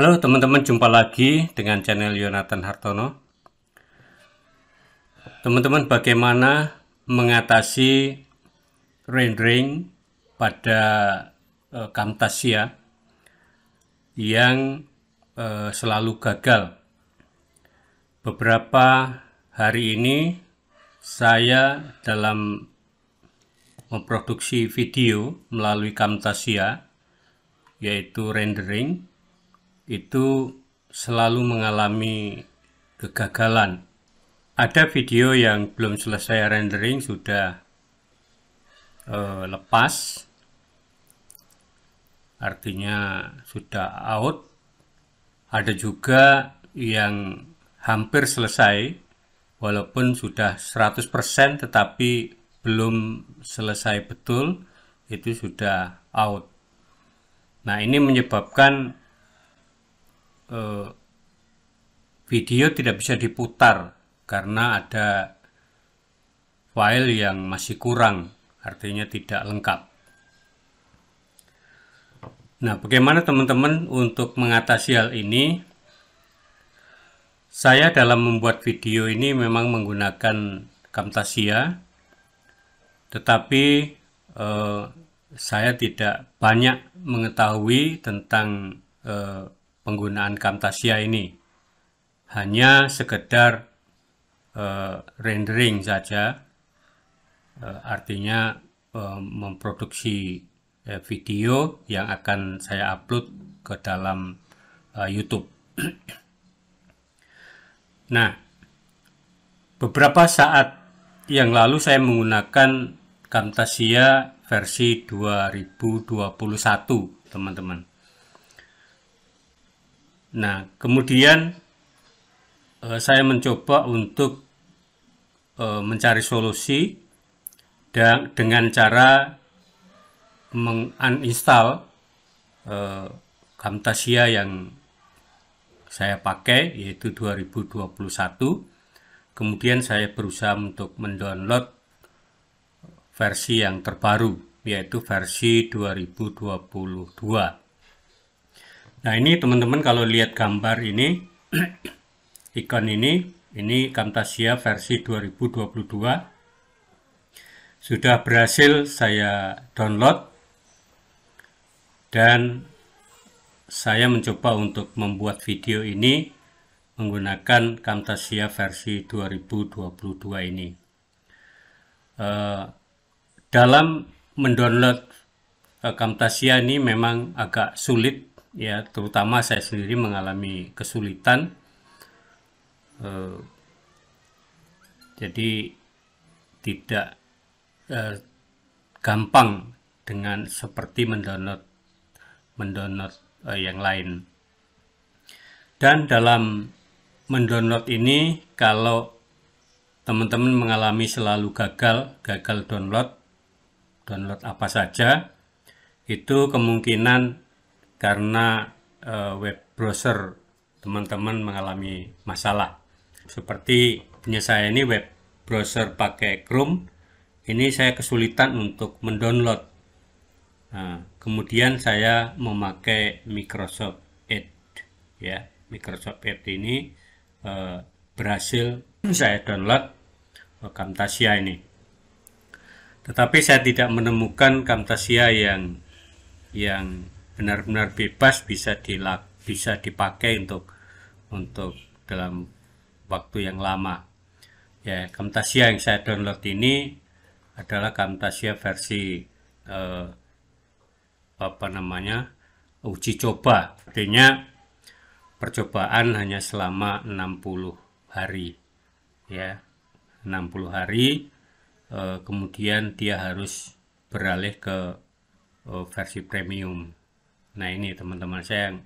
Halo teman-teman, jumpa lagi dengan channel Yonatan Hartono. Teman-teman, bagaimana mengatasi rendering pada e, Camtasia yang e, selalu gagal? Beberapa hari ini saya dalam memproduksi video melalui Camtasia yaitu rendering itu selalu mengalami kegagalan. Ada video yang belum selesai rendering sudah uh, lepas, artinya sudah out. Ada juga yang hampir selesai, walaupun sudah 100% tetapi belum selesai betul, itu sudah out. Nah, ini menyebabkan Eh, video tidak bisa diputar karena ada file yang masih kurang, artinya tidak lengkap. Nah, bagaimana teman-teman untuk mengatasi hal ini? Saya dalam membuat video ini memang menggunakan Camtasia, tetapi eh, saya tidak banyak mengetahui tentang eh, penggunaan Camtasia ini. Hanya sekedar uh, rendering saja, uh, artinya uh, memproduksi uh, video yang akan saya upload ke dalam uh, YouTube. nah, beberapa saat yang lalu saya menggunakan Camtasia versi 2021, teman-teman. Nah, kemudian eh, saya mencoba untuk eh, mencari solusi dan dengan cara menguninstall eh, Camtasia yang saya pakai yaitu 2021. Kemudian saya berusaha untuk mendownload versi yang terbaru yaitu versi 2022. Nah ini teman-teman kalau lihat gambar ini, ikon ini, ini Camtasia versi 2022. Sudah berhasil saya download dan saya mencoba untuk membuat video ini menggunakan Camtasia versi 2022 ini. Uh, dalam mendownload uh, Camtasia ini memang agak sulit ya terutama saya sendiri mengalami kesulitan eh, jadi tidak eh, gampang dengan seperti mendownload mendownload eh, yang lain dan dalam mendownload ini kalau teman-teman mengalami selalu gagal gagal download download apa saja itu kemungkinan karena uh, web browser teman-teman mengalami masalah. Seperti punya saya ini web browser pakai Chrome, ini saya kesulitan untuk mendownload. Nah, kemudian saya memakai Microsoft Edge, ya Microsoft Edge ini uh, berhasil saya download eh, Camtasia ini. Tetapi saya tidak menemukan Camtasia yang yang benar-benar bebas bisa dilak bisa dipakai untuk untuk dalam waktu yang lama. Ya, Camtasia yang saya download ini adalah Camtasia versi eh, apa namanya? uji coba. Artinya percobaan hanya selama 60 hari. Ya. 60 hari eh, kemudian dia harus beralih ke eh, versi premium. Nah ini teman-teman saya yang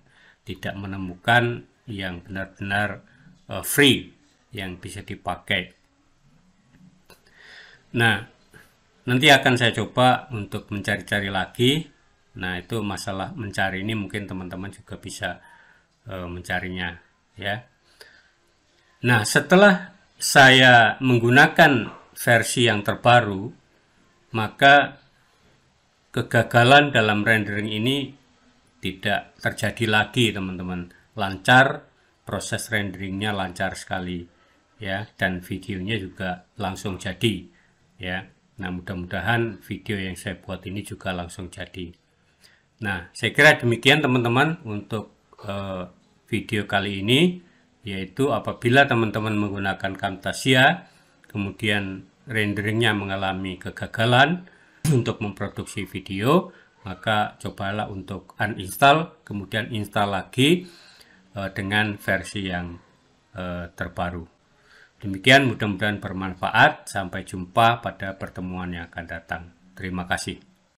tidak menemukan yang benar-benar uh, free yang bisa dipakai. Nah nanti akan saya coba untuk mencari-cari lagi. Nah itu masalah mencari ini mungkin teman-teman juga bisa uh, mencarinya ya. Nah setelah saya menggunakan versi yang terbaru maka kegagalan dalam rendering ini tidak terjadi lagi teman-teman lancar proses renderingnya lancar sekali ya dan videonya juga langsung jadi ya nah mudah-mudahan video yang saya buat ini juga langsung jadi nah saya kira demikian teman-teman untuk uh, video kali ini yaitu apabila teman-teman menggunakan Camtasia kemudian renderingnya mengalami kegagalan untuk memproduksi video maka cobalah untuk uninstall kemudian install lagi uh, dengan versi yang uh, terbaru. Demikian mudah-mudahan bermanfaat. Sampai jumpa pada pertemuan yang akan datang. Terima kasih.